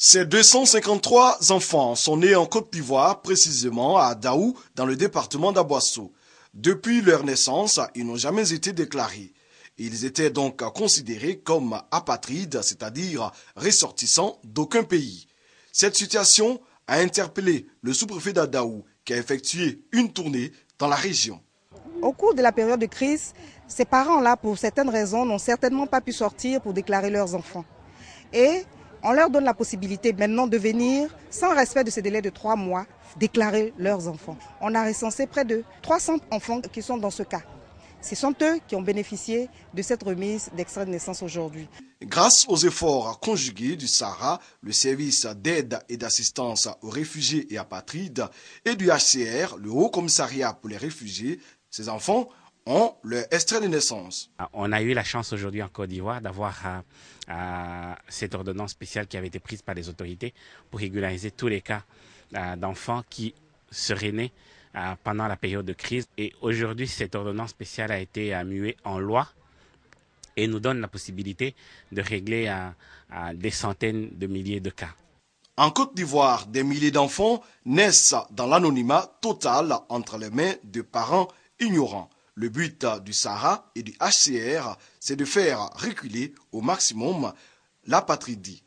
Ces 253 enfants sont nés en Côte d'Ivoire, précisément à Daou, dans le département d'aboisseau Depuis leur naissance, ils n'ont jamais été déclarés. Ils étaient donc considérés comme apatrides, c'est-à-dire ressortissants d'aucun pays. Cette situation a interpellé le sous-préfet d'Adaou, qui a effectué une tournée dans la région. Au cours de la période de crise, ces parents-là, pour certaines raisons, n'ont certainement pas pu sortir pour déclarer leurs enfants. Et on leur donne la possibilité maintenant de venir, sans respect de ces délais de trois mois, déclarer leurs enfants. On a recensé près de 300 enfants qui sont dans ce cas. Ce sont eux qui ont bénéficié de cette remise d'extrait de naissance aujourd'hui. Grâce aux efforts conjugués du SARA, le service d'aide et d'assistance aux réfugiés et apatrides, et du HCR, le Haut Commissariat pour les réfugiés, ces enfants ont leur extrait de naissance. Ah, on a eu la chance aujourd'hui en Côte d'Ivoire d'avoir euh, euh, cette ordonnance spéciale qui avait été prise par les autorités pour régulariser tous les cas euh, d'enfants qui seraient nés pendant la période de crise. Et aujourd'hui, cette ordonnance spéciale a été muée en loi et nous donne la possibilité de régler des centaines de milliers de cas. En Côte d'Ivoire, des milliers d'enfants naissent dans l'anonymat total entre les mains de parents ignorants. Le but du Sahara et du HCR, c'est de faire reculer au maximum la dit.